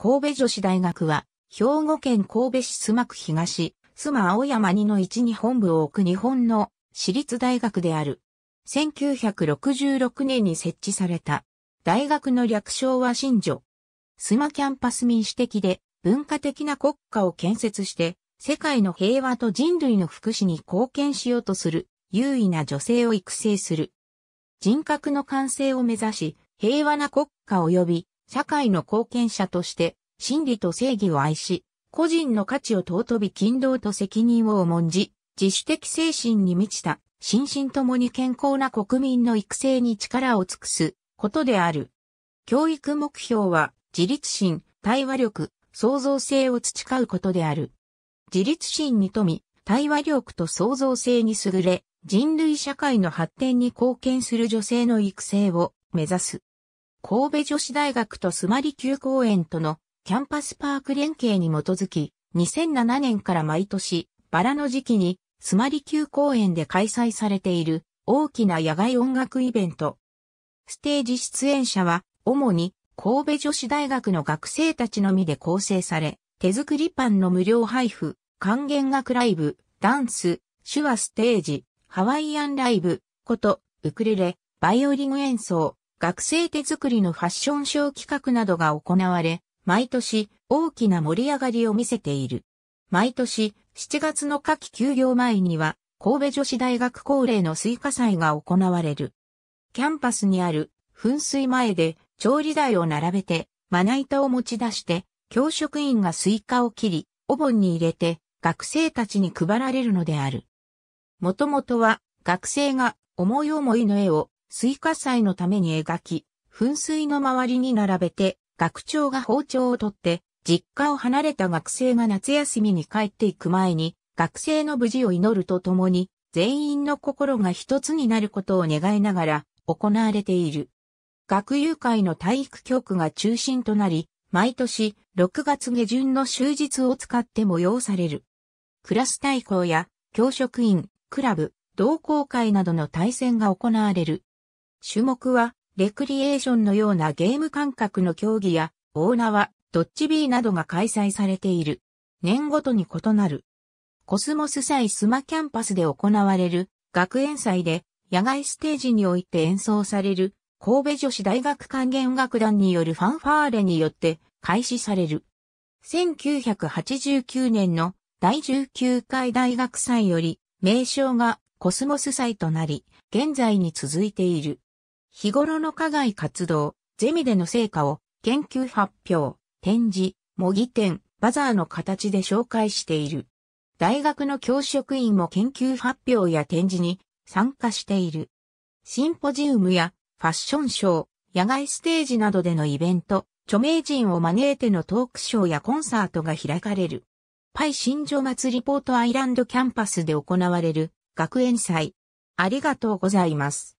神戸女子大学は、兵庫県神戸市須磨区東、須磨青山2の1に本部を置く日本の私立大学である。1966年に設置された。大学の略称は新女。須磨キャンパス民主的で文化的な国家を建設して、世界の平和と人類の福祉に貢献しようとする優位な女性を育成する。人格の完成を目指し、平和な国家及び社会の貢献者として真理と正義を愛し、個人の価値を尊び勤労と責任を重んじ、自主的精神に満ちた、心身ともに健康な国民の育成に力を尽くすことである。教育目標は、自立心、対話力、創造性を培うことである。自立心に富み、対話力と創造性に優れ、人類社会の発展に貢献する女性の育成を目指す。神戸女子大学とスマリ休公園とのキャンパスパーク連携に基づき、2007年から毎年、バラの時期に、スマリ級公園で開催されている、大きな野外音楽イベント。ステージ出演者は、主に、神戸女子大学の学生たちのみで構成され、手作りパンの無料配布、還元楽ライブ、ダンス、手話ステージ、ハワイアンライブ、こと、ウクレレ、バイオリン演奏、学生手作りのファッションショー企画などが行われ、毎年大きな盛り上がりを見せている。毎年7月の夏季休業前には神戸女子大学恒例のスイカ祭が行われる。キャンパスにある噴水前で調理台を並べてまな板を持ち出して教職員がスイカを切りお盆に入れて学生たちに配られるのである。もともとは学生が思い思いの絵をスイカ祭のために描き、噴水の周りに並べて学長が包丁を取って、実家を離れた学生が夏休みに帰っていく前に、学生の無事を祈るとともに、全員の心が一つになることを願いながら行われている。学友会の体育局が中心となり、毎年6月下旬の終日を使って催される。クラス対抗や教職員、クラブ、同好会などの対戦が行われる。種目はレクリエーションのようなゲーム感覚の競技や、オーナーは、ドッジビーなどが開催されている。年ごとに異なる。コスモス祭スマキャンパスで行われる学園祭で野外ステージにおいて演奏される神戸女子大学管弦楽団によるファンファーレによって開始される。1989年の第19回大学祭より名称がコスモス祭となり、現在に続いている。日頃の課外活動、ゼミでの成果を研究発表、展示、模擬展、バザーの形で紹介している。大学の教職員も研究発表や展示に参加している。シンポジウムやファッションショー、野外ステージなどでのイベント、著名人を招いてのトークショーやコンサートが開かれる。パイ新庄祭りポートアイランドキャンパスで行われる学園祭。ありがとうございます。